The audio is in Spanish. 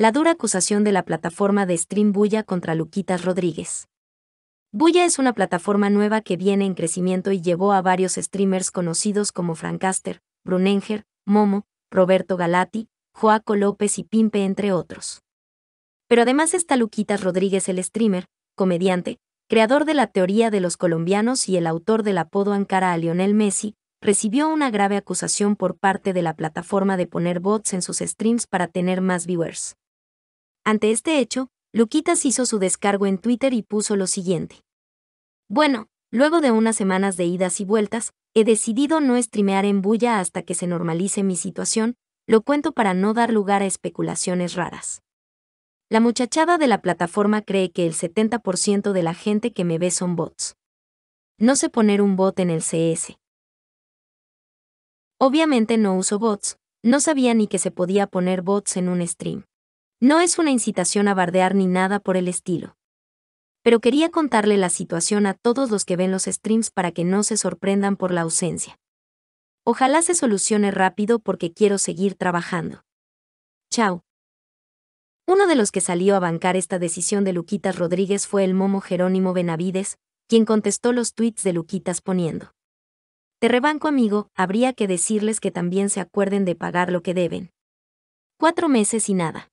la dura acusación de la plataforma de Stream Bulla contra Luquitas Rodríguez. Bulla es una plataforma nueva que viene en crecimiento y llevó a varios streamers conocidos como Frankaster, Brunenger, Momo, Roberto Galati, Joaco López y Pimpe, entre otros. Pero además está Luquitas Rodríguez, el streamer, comediante, creador de la teoría de los colombianos y el autor del apodo Ankara a Lionel Messi, recibió una grave acusación por parte de la plataforma de poner bots en sus streams para tener más viewers. Ante este hecho, Luquitas hizo su descargo en Twitter y puso lo siguiente. Bueno, luego de unas semanas de idas y vueltas, he decidido no streamear en bulla hasta que se normalice mi situación, lo cuento para no dar lugar a especulaciones raras. La muchachada de la plataforma cree que el 70% de la gente que me ve son bots. No sé poner un bot en el CS. Obviamente no uso bots, no sabía ni que se podía poner bots en un stream. No es una incitación a bardear ni nada por el estilo. Pero quería contarle la situación a todos los que ven los streams para que no se sorprendan por la ausencia. Ojalá se solucione rápido porque quiero seguir trabajando. Chao. Uno de los que salió a bancar esta decisión de Luquitas Rodríguez fue el momo Jerónimo Benavides, quien contestó los tweets de Luquitas poniendo. Te rebanco amigo, habría que decirles que también se acuerden de pagar lo que deben. Cuatro meses y nada.